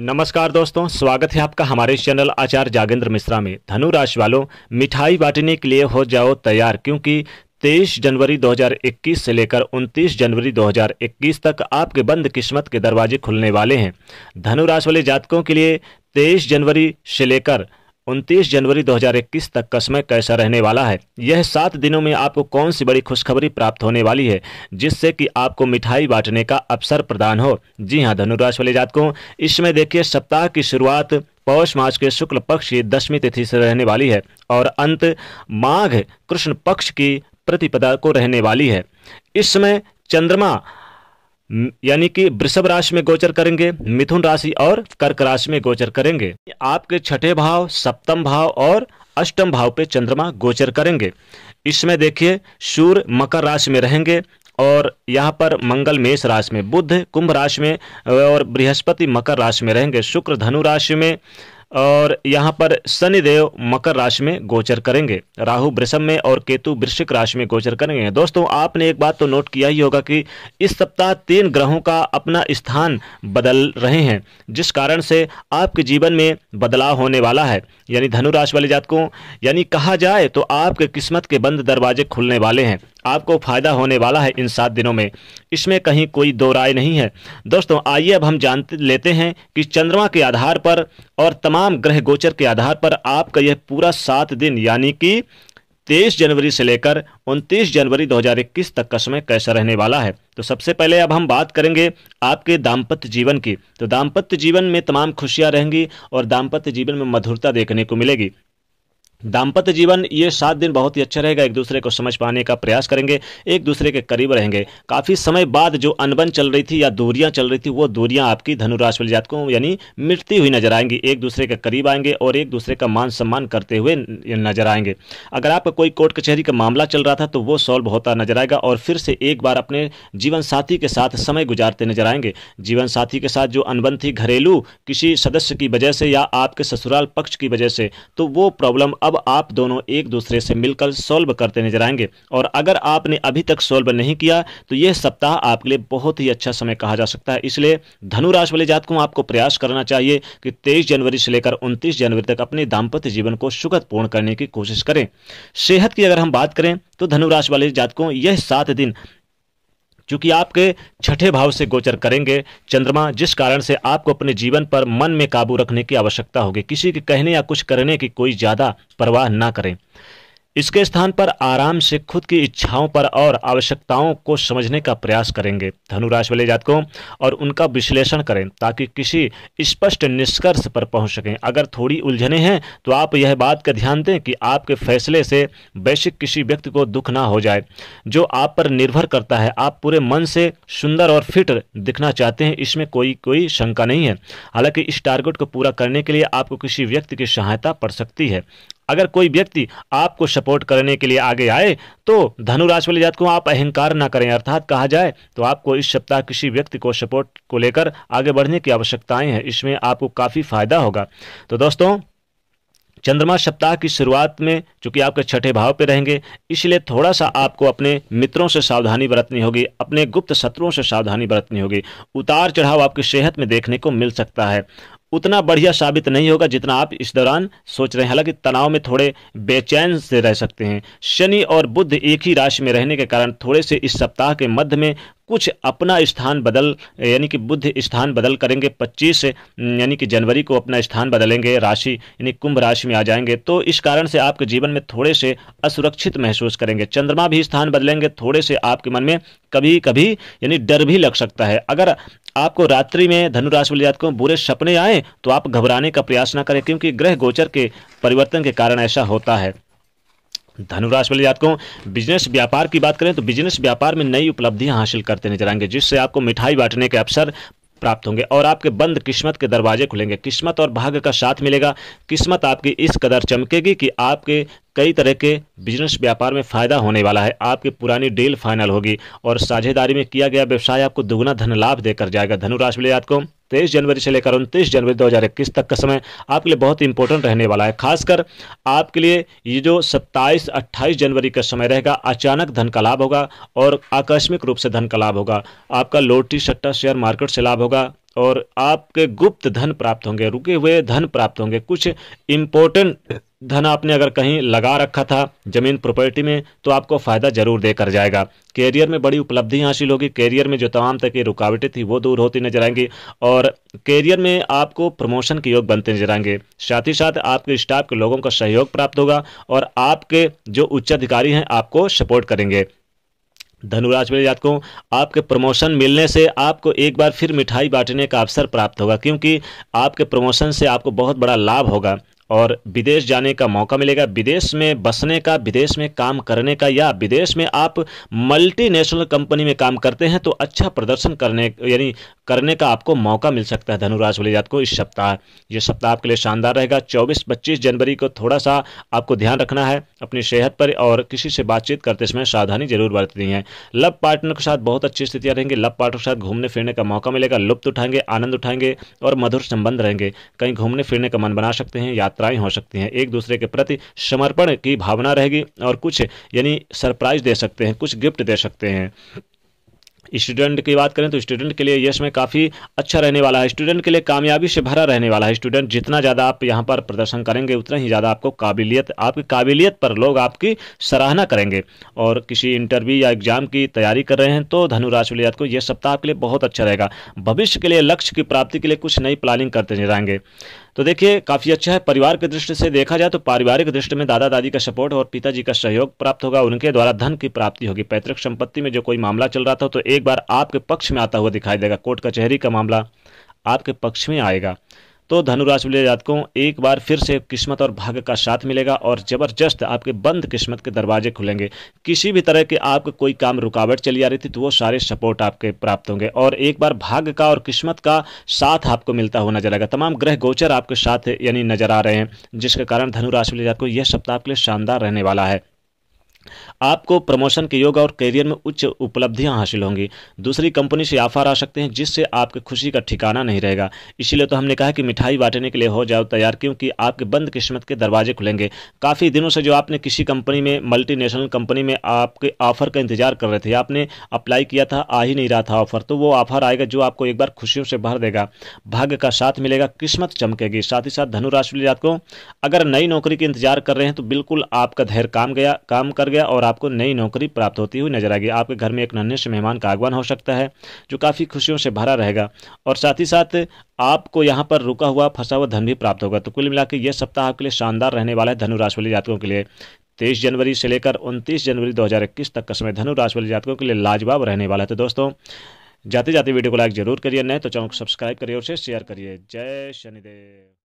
नमस्कार दोस्तों स्वागत है आपका हमारे चैनल आचार्य जागेंद्र मिश्रा में धनु राशि वालों मिठाई बांटने के लिए हो जाओ तैयार क्योंकि 23 जनवरी 2021 से लेकर 29 जनवरी 2021 तक आपके बंद किस्मत के दरवाजे खुलने वाले हैं धनु राशि वाले जातकों के लिए 23 जनवरी से लेकर उनतीस जनवरी 2021 तक का समय कैसा रहने वाला है यह सात दिनों में आपको कौन सी बड़ी खुशखबरी प्राप्त होने वाली है जिससे कि आपको मिठाई बांटने का अवसर प्रदान हो जी हाँ धनुराज वाले जातकों इसमें देखिए सप्ताह की शुरुआत पौष मास के शुक्ल पक्ष की दसवीं तिथि से रहने वाली है और अंत माघ कृष्ण पक्ष की प्रतिपदा को रहने वाली है इस समय चंद्रमा यानी कि वृषभ राशि में गोचर करेंगे मिथुन राशि और कर्क राशि में गोचर करेंगे आपके छठे भाव सप्तम भाव और अष्टम भाव पे चंद्रमा गोचर करेंगे इसमें देखिए सूर्य मकर राशि में रहेंगे और यहाँ पर मंगल मेष राशि में बुध कुंभ राशि में और बृहस्पति मकर राशि में रहेंगे शुक्र धनु राशि में और यहाँ पर शनिदेव मकर राशि में गोचर करेंगे राहु वृषभ में और केतु वृश्चिक राशि में गोचर करेंगे दोस्तों आपने एक बात तो नोट किया ही होगा कि इस सप्ताह तीन ग्रहों का अपना स्थान बदल रहे हैं जिस कारण से आपके जीवन में बदलाव होने वाला है यानी धनुराशि वाले जातकों यानी कहा जाए तो आपके किस्मत के बंद दरवाजे खुलने वाले हैं आपको फायदा होने वाला है इन सात दिनों में इसमें कहीं कोई दो राय नहीं है दोस्तों आइए अब हम जान लेते हैं कि चंद्रमा के आधार पर और तमाम ग्रह गोचर के आधार पर आपका यह पूरा सात दिन यानी कि तेईस जनवरी से लेकर उनतीस जनवरी 2021 तक का समय कैसा रहने वाला है तो सबसे पहले अब हम बात करेंगे आपके दाम्पत्य जीवन की तो दाम्पत्य जीवन में तमाम खुशियां रहेंगी और दाम्पत्य जीवन में मधुरता देखने को मिलेगी दाम्पत्य जीवन ये सात दिन बहुत ही अच्छा रहेगा एक दूसरे को समझ पाने का प्रयास करेंगे एक दूसरे के करीब रहेंगे काफ़ी समय बाद जो अनबन चल रही थी या दूरियां चल रही थी वो दूरियां आपकी धनुराशि वाले जातकों यानी मिटती हुई नजर आएंगी एक दूसरे के करीब आएंगे और एक दूसरे का मान सम्मान करते हुए नजर आएंगे अगर आपका कोई कोर्ट कचहरी का मामला चल रहा था तो वो सॉल्व होता नजर आएगा और फिर से एक बार अपने जीवन साथी के साथ समय गुजारते नजर आएंगे जीवन साथी के साथ जो अनबन थी घरेलू किसी सदस्य की वजह से या आपके ससुराल पक्ष की वजह से तो वो प्रॉब्लम अब आप दोनों एक दूसरे से मिलकर सॉल्व करते नजर आएंगे और अगर आपने अभी तक सॉल्व नहीं किया तो यह सप्ताह आपके लिए बहुत ही अच्छा समय कहा जा सकता है इसलिए धनुराश वाले जातकों आपको प्रयास करना चाहिए कि तेईस जनवरी से लेकर उनतीस जनवरी तक अपने दाम्पत्य जीवन को सुखद पूर्ण करने की कोशिश करें सेहत की अगर हम बात करें तो धनुराश वाले जातकों यह सात दिन क्योंकि आपके छठे भाव से गोचर करेंगे चंद्रमा जिस कारण से आपको अपने जीवन पर मन में काबू रखने की आवश्यकता होगी किसी के कहने या कुछ करने की कोई ज़्यादा परवाह ना करें इसके स्थान पर आराम से खुद की इच्छाओं पर और आवश्यकताओं को समझने का प्रयास करेंगे धनुराश वाले जातकों और उनका विश्लेषण करें ताकि किसी स्पष्ट निष्कर्ष पर पहुंच सकें अगर थोड़ी उलझने हैं तो आप यह बात का ध्यान दें कि आपके फैसले से वैश्विक किसी व्यक्ति को दुख ना हो जाए जो आप पर निर्भर करता है आप पूरे मन से सुंदर और फिट दिखना चाहते हैं इसमें कोई कोई शंका नहीं है हालांकि इस टारगेट को पूरा करने के लिए आपको किसी व्यक्ति की सहायता पड़ सकती है अगर कोई व्यक्ति आपको सपोर्ट करने के लिए आगे आए तो धनु राशि वाले जातकों आप अहंकार ना करें अर्थात कहा जाए तो आपको इस सप्ताह किसी व्यक्ति को सपोर्ट को लेकर आगे बढ़ने की आवश्यकताएं हैं इसमें आपको काफ़ी फायदा होगा तो दोस्तों चंद्रमा सप्ताह की शुरुआत में चूंकि आपके छठे भाव पे रहेंगे इसलिए थोड़ा सा आपको अपने मित्रों से सावधानी बरतनी होगी अपने गुप्त शत्रुओं से सावधानी बरतनी होगी उतार चढ़ाव आपकी सेहत में देखने को मिल सकता है उतना बढ़िया साबित नहीं होगा जितना आप इस दौरान सोच रहे हैं हालांकि तनाव में थोड़े बेचैन से रह सकते हैं शनि और बुद्ध एक ही राशि में रहने के कारण थोड़े से इस सप्ताह के मध्य में कुछ अपना स्थान बदल यानी कि बुद्ध स्थान बदल करेंगे पच्चीस यानी कि जनवरी को अपना स्थान बदलेंगे राशि यानी कुंभ राशि में आ जाएंगे तो इस कारण से आपके जीवन में थोड़े से असुरक्षित महसूस करेंगे चंद्रमा भी स्थान बदलेंगे थोड़े से आपके मन में कभी कभी यानी डर भी लग सकता है अगर आपको रात्रि में धनुराशि वाले जातकों बुरे सपने आए तो आप घबराने का प्रयास ना करें क्योंकि ग्रह गोचर के परिवर्तन के कारण ऐसा होता है धनुराश वाले जातकों बिजनेस व्यापार की बात करें तो बिजनेस व्यापार में नई उपलब्धियां हासिल करते नजर आएंगे जिससे आपको मिठाई बांटने के अवसर प्राप्त होंगे और आपके बंद किस्मत के दरवाजे खुलेंगे किस्मत और भाग्य का साथ मिलेगा किस्मत आपकी इस कदर चमकेगी कि आपके कई तरह के बिजनेस व्यापार में फ़ायदा होने वाला है आपकी पुरानी डील फाइनल होगी और साझेदारी में किया गया व्यवसाय आपको दुगुना धन लाभ देकर जाएगा धनुराशि वाले जातकों तेईस जनवरी से लेकर उनतीस जनवरी 2021 तक का समय आपके लिए बहुत इंपॉर्टेंट रहने वाला है खासकर आपके लिए ये जो 27 28 जनवरी का समय रहेगा अचानक धन का लाभ होगा और आकस्मिक रूप से धन का लाभ होगा आपका लोटी सट्टा शेयर मार्केट से लाभ होगा और आपके गुप्त धन प्राप्त होंगे रुके हुए धन प्राप्त होंगे कुछ इंपॉर्टेंट धन आपने अगर कहीं लगा रखा था जमीन प्रॉपर्टी में तो आपको फ़ायदा जरूर देकर जाएगा कैरियर में बड़ी उपलब्धि हासिल होगी कैरियर में जो तमाम तरह की रुकावटें थी वो दूर होती नजर आएंगी और कैरियर में आपको प्रमोशन के योग बनते नजर आएंगे साथ ही साथ आपके स्टाफ के लोगों का सहयोग प्राप्त होगा और आपके जो उच्च अधिकारी हैं आपको सपोर्ट करेंगे धनुराज मेरे जातकों आपके प्रमोशन मिलने से आपको एक बार फिर मिठाई बांटने का अवसर प्राप्त होगा क्योंकि आपके प्रमोशन से आपको बहुत बड़ा लाभ होगा और विदेश जाने का मौका मिलेगा विदेश में बसने का विदेश में काम करने का या विदेश में आप मल्टीनेशनल कंपनी में काम करते हैं तो अच्छा प्रदर्शन करने यानी करने का आपको मौका मिल सकता है धनुराज वाले जात को इस सप्ताह ये सप्ताह आपके लिए शानदार रहेगा चौबीस पच्चीस जनवरी को थोड़ा सा आपको ध्यान रखना है अपनी सेहत पर और किसी से बातचीत करते समय सावधानी जरूर बरतनी है लव पार्टनर के साथ बहुत अच्छी स्थितियाँ रहेंगी लव पार्टनर के साथ घूमने फिरने का मौका मिलेगा लुप्त उठाएंगे आनंद उठाएंगे और मधुर संबंध रहेंगे कहीं घूमने फिरने का मन बना सकते हैं यात्रा यात्राएं हो सकती हैं एक दूसरे के प्रति समर्पण की भावना रहेगी और कुछ यानी सरप्राइज दे सकते हैं कुछ गिफ्ट दे सकते हैं स्टूडेंट की बात करें तो स्टूडेंट के लिए यश में काफ़ी अच्छा रहने वाला है स्टूडेंट के लिए कामयाबी से भरा रहने वाला है स्टूडेंट जितना ज़्यादा आप यहाँ पर प्रदर्शन करेंगे उतना ही ज़्यादा आपको काबिलियत आपकी काबिलियत पर लोग आपकी सराहना करेंगे और किसी इंटरव्यू या एग्जाम की तैयारी कर रहे हैं तो धनुराशि वाले को यह सप्ताह के लिए बहुत अच्छा रहेगा भविष्य के लिए लक्ष्य की प्राप्ति के लिए कुछ नई प्लानिंग करते जाएंगे तो देखिए काफ़ी अच्छा है परिवार की दृष्टि से देखा जाए तो पारिवारिक दृष्टि में दादा दादी का सपोर्ट और पिताजी का सहयोग प्राप्त होगा उनके द्वारा धन की प्राप्ति होगी पैतृक संपत्ति में जो कोई मामला चल रहा था तो एक बार आपके पक्ष में आता हुआ दिखाई देगा कोर्ट कचहरी का, का मामला आपके पक्ष में आएगा तो धनुराशि वाले जातकों एक बार फिर से किस्मत और भाग्य का साथ मिलेगा और जबरदस्त आपके बंद किस्मत के दरवाजे खुलेंगे किसी भी तरह के आपका कोई काम रुकावट चली आ रही थी तो वो सारे सपोर्ट आपके प्राप्त होंगे और एक बार भाग्य का और किस्मत का साथ आपको मिलता हुआ नजर आएगा तमाम ग्रह गोचर आपके साथ यानी नजर आ रहे हैं जिसके कारण धनुराशि वाले जातकों यह सप्ताह आपके लिए शानदार रहने वाला है आपको प्रमोशन के योग और करियर में उच्च उपलब्धियां हासिल होंगी दूसरी कंपनी से ऑफर आ सकते हैं जिससे आपकी खुशी का ठिकाना नहीं रहेगा इसीलिए तो हमने कहा कि मिठाई बांटने के लिए हो जाओ तैयार क्योंकि आपके बंद किस्मत के दरवाजे खुलेंगे काफ़ी दिनों से जो आपने किसी कंपनी में मल्टीनेशनल कंपनी में आपके ऑफर का इंतजार कर रहे थे आपने अप्लाई किया था आ ही नहीं रहा था ऑफर तो वो ऑफर आएगा जो आपको एक बार खुशियों से भर देगा भाग्य का साथ मिलेगा किस्मत चमकेगी साथ ही साथ धनुराशि अगर नई नौकरी के इंतजार कर रहे हैं तो बिल्कुल आपका धैर्य काम गया काम कर गया गया और आपको नई नौकरी प्राप्त होती हुई नजर आएगी आपके घर में एक नन्हे से मेहमान का आगमन हो सकता है जो काफ़ी खुशियों से भरा रहेगा और साथ ही साथ आपको यहाँ पर रुका हुआ फंसा हुआ धन भी प्राप्त होगा तो कुल मिला यह सप्ताह आपके लिए शानदार रहने वाला है धनु वाले जातकों के लिए तेईस जनवरी से लेकर उनतीस जनवरी दो तक का समय धनु वाले जातकों के लिए लाजवाब रहने वाला है तो दोस्तों जाते जाते वीडियो को लाइक जरूर करिए नए तो चैनल को सब्सक्राइब करिए और शेयर करिए जय शनिदेव